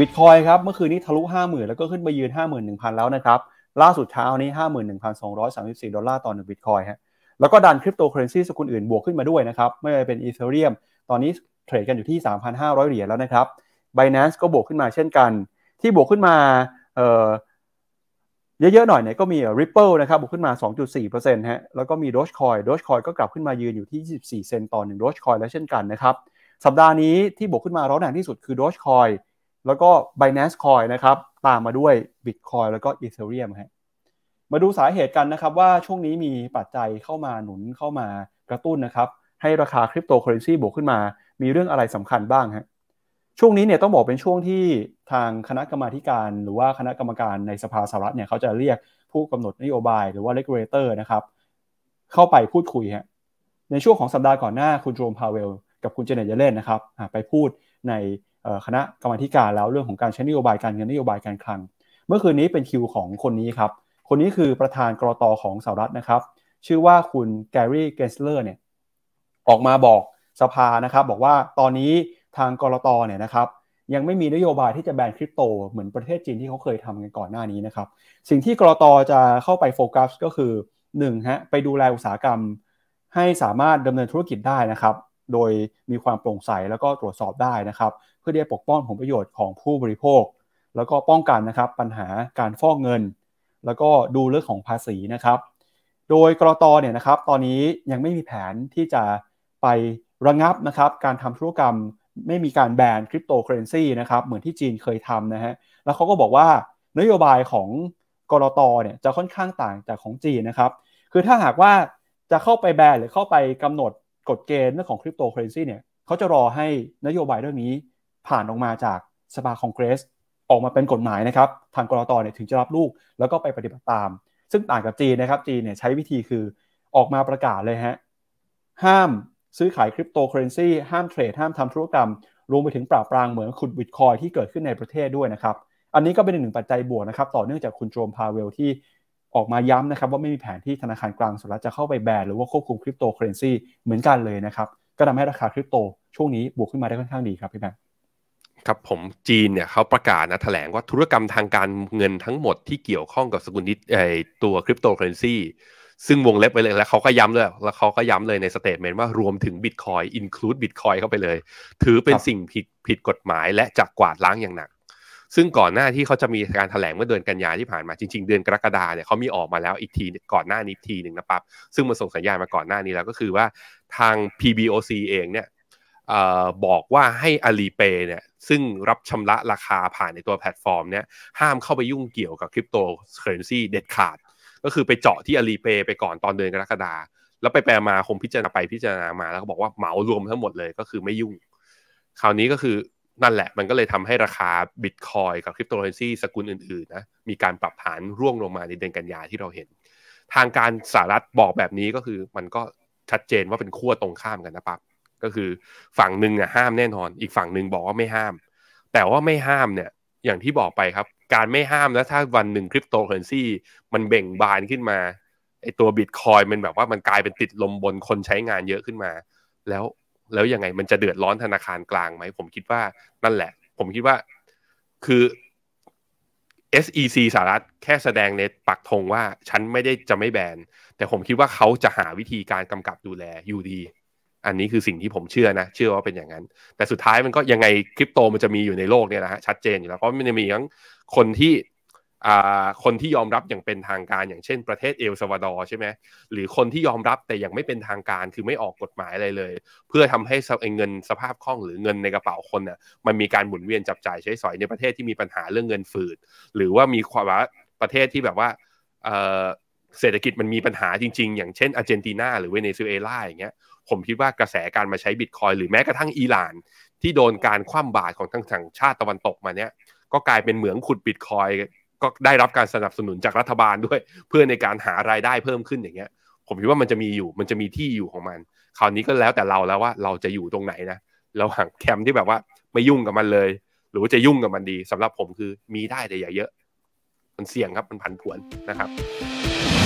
บิตคอยครับเมื่อคืนนี้ทะลุ 50,000 แล้วก็ขึ้นไปยืน 51,000 แล้วนะครับ ล่าสุดเช้านี้ 51,234 ดอลลาร์ต่องบิตคอยฮะแล้วก็ดันคริปโตเคอเรนซีสกุลอื่นบวกขึ้นมาด้วยนะครับ ไม่ว่าจะเป็นอีเธอเรียมตอนนี้เทรดกันอยู่ที่ 3,500 เหรียญแล้วนะครับีนแ a นซ์ก็บวกขึ้นมาเช่นกัน ที่บวกขึ้นมาเเยอะๆ หน่อยเนี่ยก็มี Ripple นะครับบวกขึ้นมา 2.4%ฮะแล้วก็มี Dogecoin Dogecoin ก็กลับขึ้นมายืนอยู่ที่24เซนต์ต่อ1 Dogecoin แล้วเช่นกันนะครับสัปดาห์นี้ที่บวกขึ้นมาร้อนแรงที่สุดคือ Dogecoin แล้วก็ Binance Coin นะครับ ตามมาด้วย Bitcoin แล้วก็ Ethereum ฮะมาดูสาเหตุกันนะครับว่าช่วงนี้มีปัจจัยเข้ามาหนุนเข้ามากระตุ้นนะครับ ให้ราคาคริปโตเคอเรนซีบวกขึ้นมา มีเรื่องอะไรสำคัญบ้างฮะช่วงนี้เนี่ยต้องบอกเป็นช่วงที่ทางคณะกรรมาการ หรือว่าคณะกรรมการในสภาสหรัฐเนี่ยเขาจะเรียกผู้กำหนดนโยบาย หรือว่า regulator นะครับ เข้าไปพูดคุยฮะในช่วงของสัปดาห์ก่อนหน้าคุณโจมพาเวลกับคุณเจเนตเยเลนนะครับไปพูดในคณะกรรมธิการแล้วเรื่องของการใช้นโยบายการเงินนโยบายการคลังเมื่อคืนนี้เป็นคิวของคนนี้ครับคนนี้คือประธานกรอตอของสหรัฐนะครับ ชื่อว่าคุณแกรี่เกนสเลอร์เนี่ยออกมาบอกสภานะครับ บอกว่าตอนนี้ทางกรอตอเนี่ยนะครับยังไม่มีนโยบายที่จะแบนคริปโตเหมือนประเทศจีนที่เขาเคยทำกันก่อนหน้านี้นะครับสิ่งที่กรอตอจะเข้าไปโฟกัสก็คือ1ฮะไปดูแลอุตสาหกรรม ให้สามารถดำเนินธุรกิจได้นะครับโดยมีความโปร่งใสแล้วก็ตรวจสอบได้นะครับ เพื่อที่จะปกป้องผลประโยชน์ของผู้บริโภค แล้วก็ป้องกันนะครับปัญหาการฟอกเงิน แล้วก็ดูเรื่องของภาษีนะครับโดยกรตเนี่ยนะครับตอนนี้ยังไม่มีแผนที่จะไประงับนะครับ การทำธุรกรรมไม่มีการแบนคริปโตเคอเรนซีนะครับเหมือนที่จีนเคยทำนะฮะแล้วเขาก็บอกว่านโยบายของกรตเนี่ยจะค่อนข้างต่างจากของจีนนะครับคือถ้าหากว่าจะเข้าไปแบนหรือเข้าไปกำหนดกฎเกณฑ์เรื่องของคริปโตเคอเรนซีเนี่ยเขาจะรอให้นโยบายเรื่องนี้ผ่านออกมาจากสภาคองเกรสออกมาเป็นกฎหมายนะครับทางกรตเนี่ยถึงจะรับลูก แล้วก็ไปปฏิบัติตาม ซึ่งต่างกับจีนนะครับ จีนเนี่ยใช้วิธีคือออกมาประกาศเลยฮะ ห้ามซื้อขายคริปโตเคอเรนซีห้ามเทรด ห้ามทำธุรกรรม รวมไปถึงปราบปรามเหมือนขุดบิตคอยที่เกิดขึ้นในประเทศด้วยนะครับอันนี้ก็เป็นหนึ่งปัจจัยบวกนะครับต่อเนื่องจากคุณโจมพาเวลที่ออกมาย้ำนะครับว่าไม่มีแผนที่ธนาคารกลางสหรัฐจะเข้าไปแบนหรือว่าควบคุมคริปโตเคอเรนซีเหมือนกันเลยนะครับก็ทำให้ราคาคริปโตช่วงนี้บวกขึ้นมาได้ค่อนข้างดีครับพี่แบงครับผมจีนเนี่ยเขาประกาศนะแถลงว่าธุรกรรมทางการเงินทั้งหมดที่เกี่ยวข้องกับสกุลนิตไ้ตัวคริปโตเคอเรนซีซึ่งวงเล็บไปเลยแล้วเขาก็ย้ำเลยแล้วเขาก็ย้ำเลยในสเตทเมนต์ว่ารวมถึงบิตคอยอินคลูดบิตคอยเข้าไปเลย ถือเป็นสิ่งผิดผิดกฎหมาย และจะกวาดล้างอย่างหนักซึ่งก่อนหน้าที่เขาจะมีการถแถลงเมื่อเดือนกันยาที่ผ่านมาจริงๆเดือนกรกฎาเนี่ยเขามีออกมาแล้วอีกทีก่อนหน้านี้ทีหนึ่งนะครับ ซึ่งมันส่งสัญญาณมาก่อนหน้านี้แล้วก็คือว่าทาง PBOC เองเนี่ยบอกว่าให้อาลีเปเนี่ยซึ่งรับชำระราคาผ่านในตัวแพลตฟอร์มเนี่ยห้ามเข้าไปยุ่งเกี่ยวกับคริปโตเคอเรนซีเด็ดขาดก็คือไปเจาะที่อาลีเปไปก่อนตอนเดือนกรกฎาแล้วไปแปลมาคงพิจารณาไปพิจารณามาแล้วก็บอกว่าเหมารวมทั้งหมดเลยก็คือไม่ยุ่ง คราวนี้ก็คือนั่นแหละมันก็เลยทำให้ราคาบิตคอยกับคริปโตเคอเรนซีสกุลอื่นๆนะมีการปรับฐานร่วงลงมาในเดือนกันยาที่เราเห็น ทางการสหรัฐบอกแบบนี้ก็คือมันก็ชัดเจนว่าเป็นขั้วตรงข้ามกันนะปั๊บก็คือฝั่งหนึ่งอ่ะห้ามแน่นอน อีกฝั่งหนึ่งบอกว่าไม่ห้าม แต่ว่าไม่ห้ามเนี่ย อย่างที่บอกไปครับการไม่ห้ามแล้วถ้าวันหนึ่งคริปโตเคอเรนซีมันเบ่งบานขึ้นมาไอตัวบิตคอยมันแบบว่ามันกลายเป็นติดลมบนคนใช้งานเยอะขึ้นมา แล้วแล้วยังไงมันจะเดือดร้อนธนาคารกลางไหมผมคิดว่านั่นแหละ ผมคิดว่าคือ SEC สหรัฐแค่แสดงในปักธงว่าฉันไม่ได้จะไม่แบนแต่ผมคิดว่าเขาจะหาวิธีการกำกับดูแลอยู่ดีอันนี้คือสิ่งที่ผมเชื่อนะ เชื่อว่าเป็นอย่างนั้น แต่สุดท้ายมันก็ยังไงคริปโตมันจะมีอยู่ในโลกเนี่ยนะฮะชัดเจนอยู่แล้วเพราะมันจะมีทั้งคนที่คนที่ยอมรับอย่างเป็นทางการอย่างเช่นประเทศเอลซาวาดอร์ใช่ไหมหรือคนที่ยอมรับแต่ยังไม่เป็นทางการ คือไม่ออกกฎหมายอะไรเลย เพื่อทำให้เงินสภาพคล่องหรือเงินในกระเป๋าคนน่ะมันมีการหมุนเวียนจับจ่ายใช้สอยในประเทศที่มีปัญหาเรื่องเงินฝืดหรือว่ามีความว่าประเทศที่แบบว่าเศรษฐกิจมันมีปัญหาจริงๆ อย่างเช่นอาร์เจนตินาหรือเวเนซุเอลาอย่างเงี้ย ผมคิดว่ากระแสการมาใช้บิตคอยหรือแม้กระทั่งอิหร่านที่โดนการคว่ำบาตรของทั้งสังชาติตะวันตกมาเนี้ยก็กลายเป็นเหมืองขุดบิตคอยก็ได้รับการสนับสนุนจากรัฐบาลด้วยเพื่อในการหารายได้เพิ่มขึ้นอย่างเงี้ย ผมคิดว่ามันจะมีอยู่มันจะมีที่อยู่ของมัน คราวนี้ก็แล้วแต่เราแล้วว่าเราจะอยู่ตรงไหนนะเราห่างแคมป์ที่แบบว่าไม่ยุ่งกับมันเลยหรือว่าจะยุ่งกับมันดี สำหรับผมคือมีได้แต่อย่าเยอะมันเสี่ยงครับมันผันผวนนะครับ